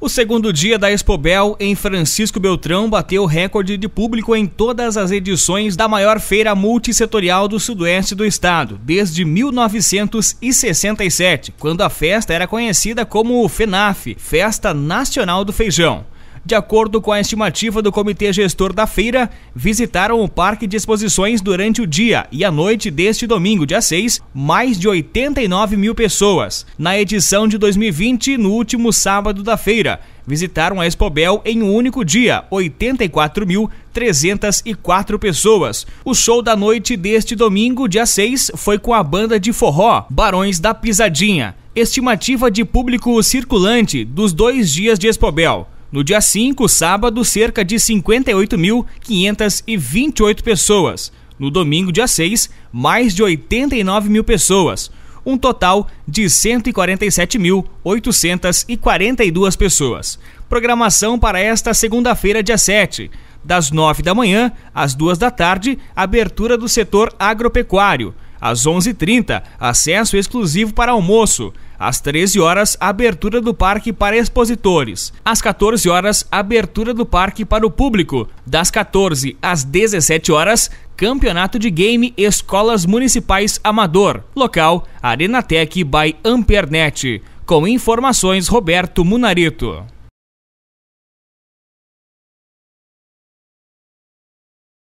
O segundo dia da Expobel em Francisco Beltrão bateu recorde de público em todas as edições da maior feira multissetorial do sudoeste do estado, desde 1967, quando a festa era conhecida como FENAF, Festa Nacional do Feijão. De acordo com a estimativa do comitê gestor da feira, visitaram o parque de exposições durante o dia e a noite deste domingo, dia 6, mais de 89 mil pessoas. Na edição de 2020, no último sábado da feira, visitaram a Expobel em um único dia, 84.304 pessoas. O show da noite deste domingo, dia 6, foi com a banda de forró Barões da Pisadinha. Estimativa de público circulante dos dois dias de Expobel. No dia 5, sábado, cerca de 58.528 pessoas. No domingo, dia 6, mais de 89 mil pessoas. Um total de 147.842 pessoas. Programação para esta segunda-feira, dia 7 das 9 da manhã às 2 da tarde, abertura do setor agropecuário. Às 11h30, acesso exclusivo para almoço. Às 13 horas, abertura do parque para expositores. Às 14 horas, abertura do parque para o público. Das 14 às 17 horas, Campeonato de Game Escolas Municipais Amador. Local: Arena Tech by Ampernet. Com informações, Roberto Munarito.